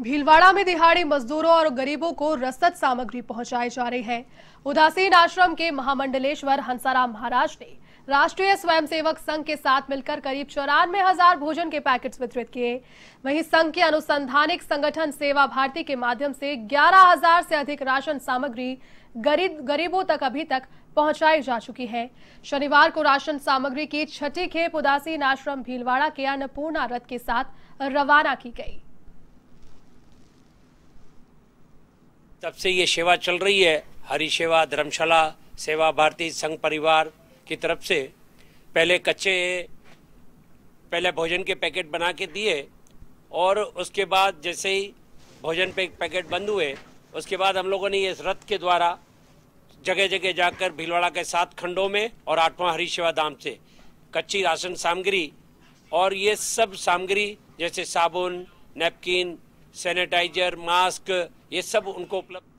भीलवाड़ा में दिहाड़ी मजदूरों और गरीबों को रसद सामग्री पहुंचाई जा रहे हैं उदासीन आश्रम के महामंडलेश्वर हंसाराम महाराज ने राष्ट्रीय स्वयंसेवक संघ के साथ मिलकर करीब चौरानवे हजार भोजन के पैकेट्स वितरित किए वहीं संघ के अनुसंधानिक संगठन सेवा भारती के माध्यम से ग्यारह हजार से अधिक राशन सामग्री गरीब गरीबों तक अभी तक पहुंचाई जा चुकी है शनिवार को राशन सामग्री की छठी खेप उदासीन आश्रम भीलवाड़ा के अन्नपूर्णा रथ के साथ रवाना की गई तब से ये सेवा चल रही है हरी सेवा धर्मशाला सेवा भारती संघ परिवार की तरफ से पहले कच्चे पहले भोजन के पैकेट बना के दिए और उसके बाद जैसे ही भोजन पे पैकेट बंद हुए उसके बाद हम लोगों ने इस रथ के द्वारा जगह जगह जाकर भीलवाड़ा के सात खंडों में और आठवां हरी सेवा धाम से कच्ची राशन सामग्री और ये सब सामग्री जैसे साबुन नेपकिन सैनिटाइजर मास्क ये सब उनको उपलब्ध